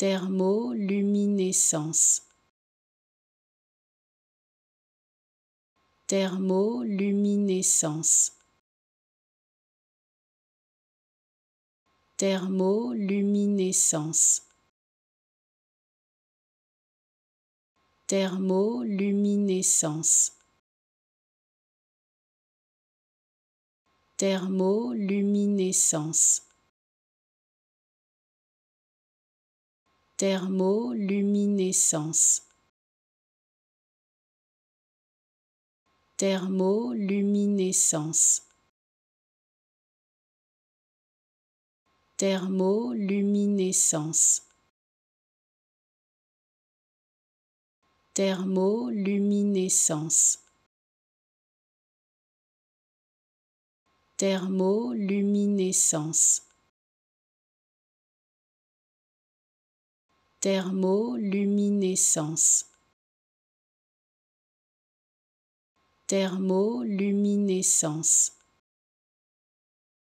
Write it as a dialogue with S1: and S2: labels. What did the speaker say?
S1: thermoluminescence thermoluminescence thermoluminescence thermoluminescence thermoluminescence thermoluminescence thermoluminescence thermoluminescence thermoluminescence thermoluminescence thermoluminescence thermoluminescence